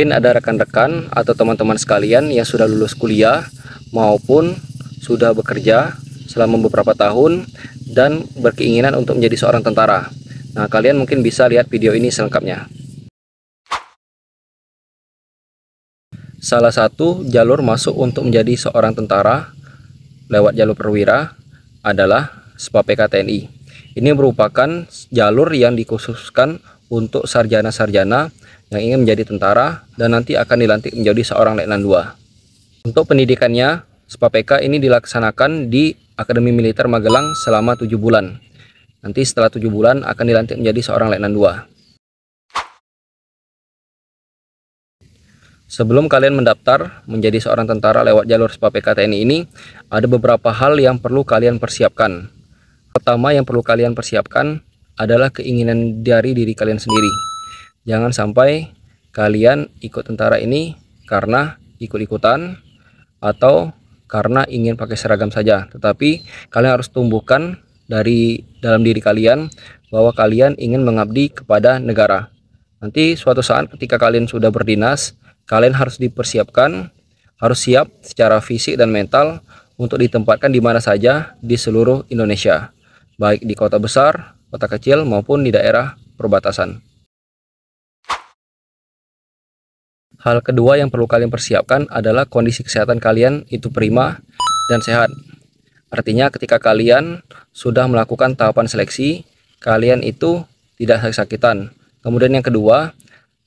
Mungkin ada rekan-rekan atau teman-teman sekalian yang sudah lulus kuliah maupun sudah bekerja selama beberapa tahun dan berkeinginan untuk menjadi seorang tentara. Nah, kalian mungkin bisa lihat video ini selengkapnya. Salah satu jalur masuk untuk menjadi seorang tentara lewat jalur perwira adalah SPA TNI. Ini merupakan jalur yang dikhususkan untuk sarjana-sarjana yang ingin menjadi tentara dan nanti akan dilantik menjadi seorang letnan 2. Untuk pendidikannya, SPAPK ini dilaksanakan di Akademi Militer Magelang selama 7 bulan. Nanti setelah 7 bulan akan dilantik menjadi seorang letnan 2. Sebelum kalian mendaftar menjadi seorang tentara lewat jalur SPAPK TNI ini, ada beberapa hal yang perlu kalian persiapkan. Pertama yang perlu kalian persiapkan adalah keinginan dari diri kalian sendiri. Jangan sampai kalian ikut tentara ini karena ikut-ikutan atau karena ingin pakai seragam saja. Tetapi kalian harus tumbuhkan dari dalam diri kalian bahwa kalian ingin mengabdi kepada negara. Nanti suatu saat ketika kalian sudah berdinas, kalian harus dipersiapkan, harus siap secara fisik dan mental untuk ditempatkan di mana saja di seluruh Indonesia, baik di kota besar kota kecil maupun di daerah perbatasan. Hal kedua yang perlu kalian persiapkan adalah kondisi kesehatan kalian itu prima dan sehat. Artinya ketika kalian sudah melakukan tahapan seleksi, kalian itu tidak sakit-sakitan. Kemudian yang kedua,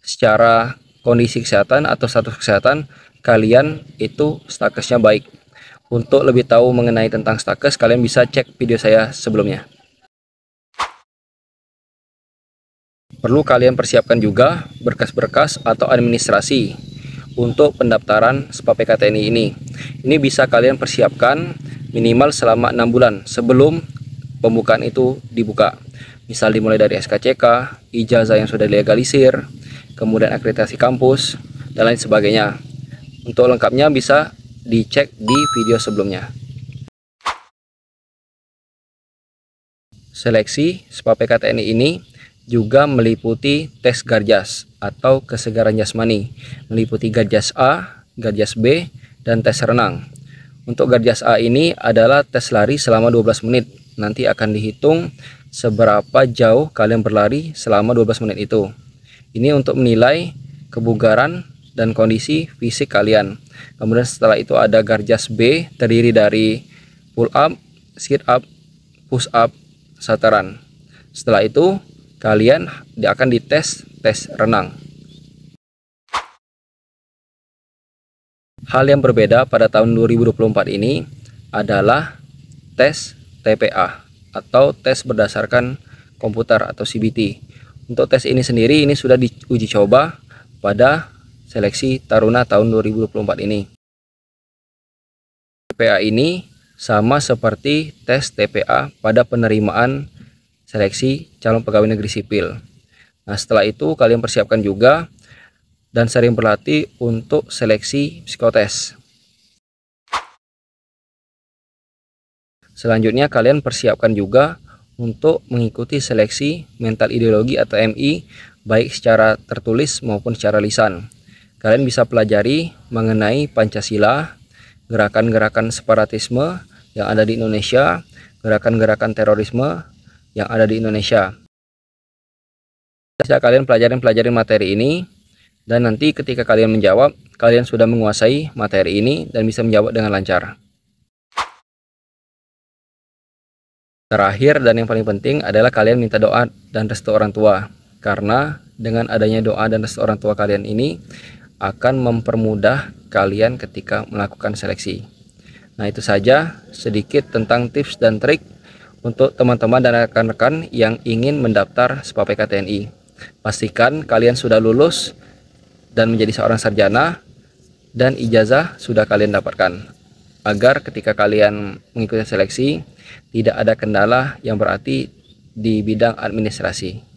secara kondisi kesehatan atau status kesehatan, kalian itu statusnya baik. Untuk lebih tahu mengenai tentang status, kalian bisa cek video saya sebelumnya. Perlu kalian persiapkan juga berkas-berkas atau administrasi untuk pendaftaran SPA PKTNI ini. Ini bisa kalian persiapkan minimal selama enam bulan sebelum pembukaan itu dibuka. Misal dimulai dari SKCK, ijazah yang sudah dilegalisir, kemudian akreditasi kampus, dan lain sebagainya. Untuk lengkapnya bisa dicek di video sebelumnya. Seleksi SPA PKTNI ini juga meliputi tes garjas atau kesegaran jasmani, meliputi garjas A, garjas B, dan tes renang. Untuk garjas A ini adalah tes lari selama 12 menit. Nanti akan dihitung seberapa jauh kalian berlari selama 12 menit itu. Ini untuk menilai kebugaran dan kondisi fisik kalian. Kemudian setelah itu ada garjas B terdiri dari pull up, sit up, push up, sataran. Setelah itu kalian akan dites tes renang. Hal yang berbeda pada tahun 2024 ini adalah tes TPA atau tes berdasarkan komputer atau CBT. Untuk tes ini sendiri ini sudah diuji coba pada seleksi Taruna tahun 2024 ini. TPA ini sama seperti tes TPA pada penerimaan seleksi calon pegawai negeri sipil. Nah, setelah itu kalian persiapkan juga dan sering berlatih untuk seleksi psikotes. Selanjutnya kalian persiapkan juga untuk mengikuti seleksi mental ideologi atau MI baik secara tertulis maupun secara lisan. Kalian bisa pelajari mengenai Pancasila, gerakan-gerakan separatisme yang ada di Indonesia, gerakan-gerakan terorisme, yang ada di Indonesia. Bisa kalian pelajarin-pelajarin materi ini dan nanti ketika kalian menjawab, kalian sudah menguasai materi ini dan bisa menjawab dengan lancar. Terakhir dan yang paling penting adalah kalian minta doa dan restu orang tua. Karena dengan adanya doa dan restu orang tua kalian ini akan mempermudah kalian ketika melakukan seleksi. Nah, itu saja sedikit tentang tips dan trik untuk teman-teman dan rekan-rekan yang ingin mendaftar SPPK TNI. Pastikan kalian sudah lulus dan menjadi seorang sarjana dan ijazah sudah kalian dapatkan agar ketika kalian mengikuti seleksi tidak ada kendala yang berarti di bidang administrasi.